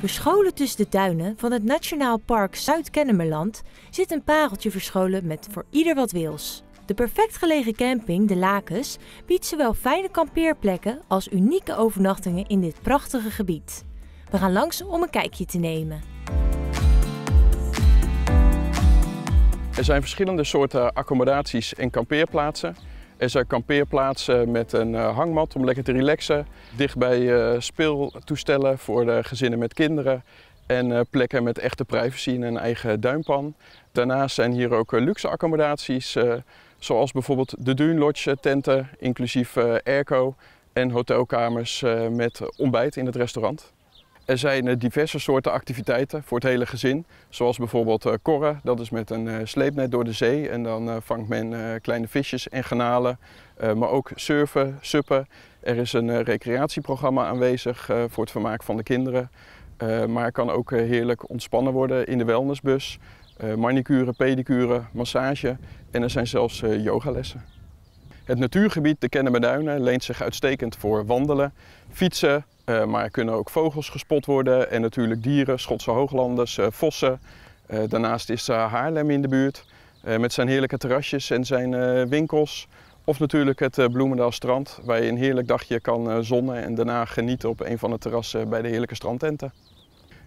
Verscholen tussen de tuinen van het Nationaal Park Zuid-Kennemerland zit een pareltje verscholen met voor ieder wat wils. De perfect gelegen camping De Lakens biedt zowel fijne kampeerplekken als unieke overnachtingen in dit prachtige gebied. We gaan langs om een kijkje te nemen. Er zijn verschillende soorten accommodaties en kampeerplaatsen is er kampeerplaatsen eh, met een eh, hangmat om lekker te relaxen. Dichtbij eh, speeltoestellen voor de gezinnen met kinderen. En plekken met echte privacy en een eigen duimpan. Daarnaast zijn hier ook luxe accommodaties. Zoals bijvoorbeeld de Dune Lodge tenten, inclusief airco. En hotelkamers met ontbijt in het restaurant. Er zijn eh, diverse soorten activiteiten voor het hele gezin. Zoals bijvoorbeeld eh, korren, dat is met een eh, sleepnet door de zee. En dan vangt men kleine visjes en granalen. Maar ook surfen, suppen. Er is een recreatieprogramma aanwezig voor het vermaak van de kinderen. Maar kan ook heerlijk ontspannen worden in de wellnessbus. Manicure, pedicure, massage. En er zijn zelfs yogalessen. Het natuurgebied de Kennemerduinen leent zich uitstekend voor wandelen, fietsen, eh, maar er kunnen ook vogels gespot worden en natuurlijk dieren, Schotse hooglanders, uh, vossen. Eh, daarnaast is Haarlem in de buurt met zijn heerlijke terrasjes en zijn winkels. Of natuurlijk het Bloemendaal strand waar je een heerlijk dagje kan zonnen en daarna genieten op een van de terrassen bij de heerlijke strandtenten.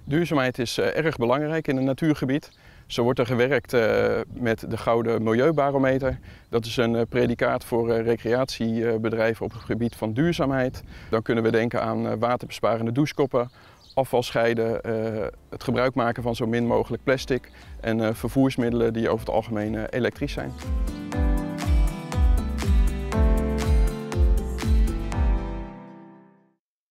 Duurzaamheid is erg belangrijk in een natuurgebied. Zo wordt er gewerkt eh, met de Gouden Milieubarometer. Dat is een eh, predicaat voor eh, recreatiebedrijven op het gebied van duurzaamheid. Dan kunnen we denken aan waterbesparende douchekoppen, afval scheiden, het gebruik maken van zo min mogelijk plastic en vervoersmiddelen die over het algemeen elektrisch zijn.